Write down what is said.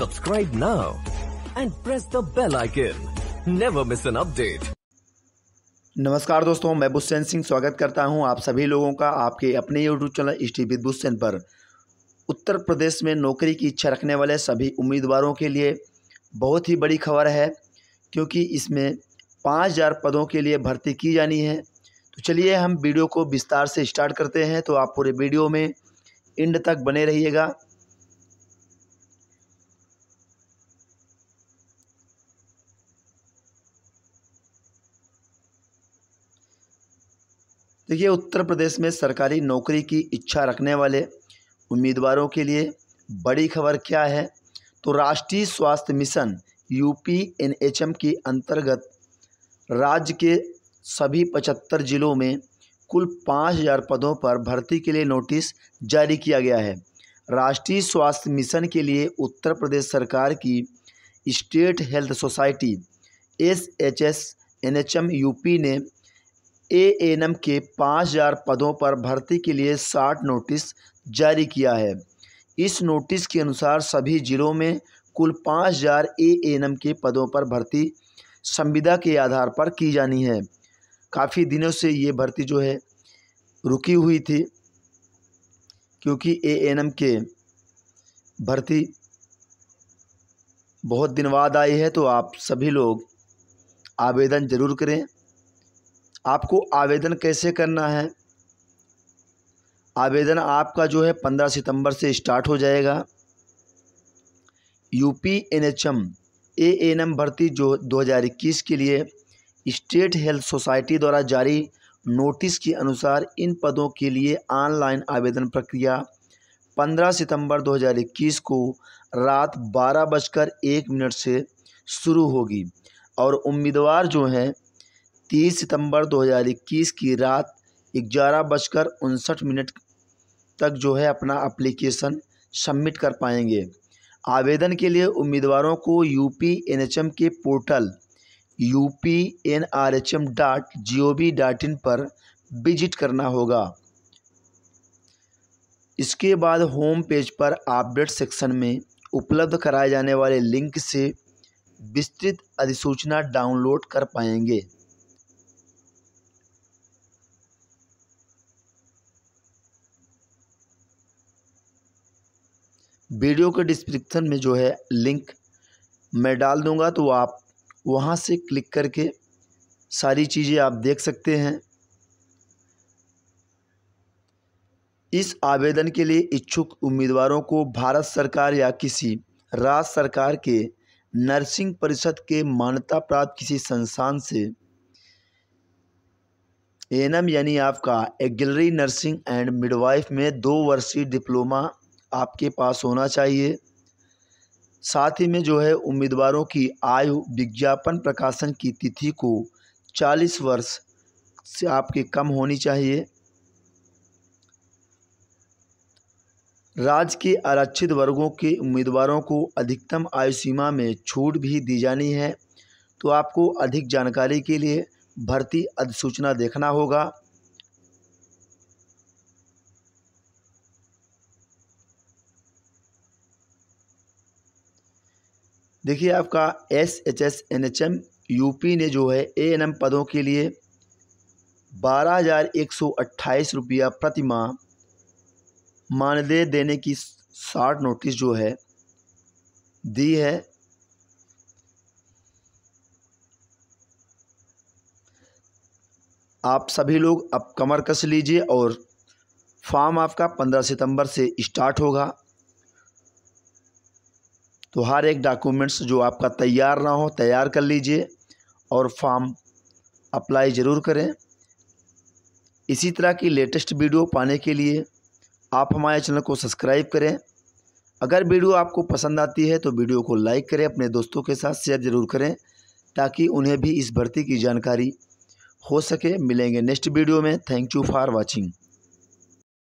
Subscribe now and press the bell icon. Never miss an update. नमस्कार दोस्तों मैं बुसैन सिंह स्वागत करता हूं आप सभी लोगों का आपके अपने यूट्यूब चैनल स्टी विद पर उत्तर प्रदेश में नौकरी की इच्छा रखने वाले सभी उम्मीदवारों के लिए बहुत ही बड़ी खबर है क्योंकि इसमें पाँच हज़ार पदों के लिए भर्ती की जानी है तो चलिए हम वीडियो को विस्तार से स्टार्ट करते हैं तो आप पूरे वीडियो में एंड तक बने रहिएगा देखिए उत्तर प्रदेश में सरकारी नौकरी की इच्छा रखने वाले उम्मीदवारों के लिए बड़ी खबर क्या है तो राष्ट्रीय स्वास्थ्य मिशन यूपी एनएचएम के अंतर्गत राज्य के सभी पचहत्तर जिलों में कुल पाँच हजार पदों पर भर्ती के लिए नोटिस जारी किया गया है राष्ट्रीय स्वास्थ्य मिशन के लिए उत्तर प्रदेश सरकार की state health society S H S N H M P ने एएनएम के 5000 पदों पर भर्ती के लिए 60 नोटिस जारी किया है इस नोटिस के अनुसार सभी जिलों में कुल 5000 एएनएम के पदों पर भर्ती संविदा के आधार पर की जानी है काफ़ी दिनों से ये भर्ती जो है रुकी हुई थी क्योंकि एएनएम के भर्ती बहुत दिन बाद आई है तो आप सभी लोग आवेदन ज़रूर करें आपको आवेदन कैसे करना है आवेदन आपका जो है पंद्रह सितंबर से स्टार्ट हो जाएगा यूपी एनएचएम एएनएम भर्ती जो 2021 के लिए स्टेट हेल्थ सोसाइटी द्वारा जारी नोटिस के अनुसार इन पदों के लिए ऑनलाइन आवेदन प्रक्रिया 15 सितंबर 2021 को रात बारह बजकर एक मिनट से शुरू होगी और उम्मीदवार जो हैं तीस सितंबर 2021 की रात ग्यारह बजकर उनसठ मिनट तक जो है अपना अप्लीकेशन सबमिट कर पाएंगे आवेदन के लिए उम्मीदवारों को एच एम के portal U P N R H M dot G O V dot in पर विजिट करना होगा इसके बाद होम पेज पर अपडेट सेक्शन में उपलब्ध कराए जाने वाले लिंक से विस्तृत अधिसूचना डाउनलोड कर पाएंगे वीडियो के डिस्क्रिप्शन में जो है लिंक मैं डाल दूंगा तो आप वहां से क्लिक करके सारी चीज़ें आप देख सकते हैं इस आवेदन के लिए इच्छुक उम्मीदवारों को भारत सरकार या किसी राज्य सरकार के नर्सिंग परिषद के मान्यता प्राप्त किसी संस्थान से एनएम यानी आपका एग्लरी नर्सिंग एंड मिडवाइफ में दो वर्षीय डिप्लोमा आपके पास होना चाहिए साथ ही में जो है उम्मीदवारों की आयु विज्ञापन प्रकाशन की तिथि को 40 वर्ष से आपके कम होनी चाहिए राज्य के आरक्षित वर्गों के उम्मीदवारों को अधिकतम आयु सीमा में छूट भी दी जानी है तो आपको अधिक जानकारी के लिए भर्ती अधिसूचना देखना होगा देखिए आपका S H S N H M U P ने जो है ए एन एम पदों के लिए बारह हज़ार एक सौ अट्ठाईस रुपया प्रति माह मानदेय देने की शार्ट नोटिस जो है दी है आप सभी लोग अब कमर कस लीजिए और फॉर्म आपका पंद्रह सितंबर से स्टार्ट होगा तो हर एक डॉक्यूमेंट्स जो आपका तैयार ना हो तैयार कर लीजिए और फॉर्म अप्लाई ज़रूर करें इसी तरह की लेटेस्ट वीडियो पाने के लिए आप हमारे चैनल को सब्सक्राइब करें अगर वीडियो आपको पसंद आती है तो वीडियो को लाइक करें अपने दोस्तों के साथ शेयर ज़रूर करें ताकि उन्हें भी इस भर्ती की जानकारी हो सके मिलेंगे नेक्स्ट वीडियो में थैंक यू फॉर वॉचिंग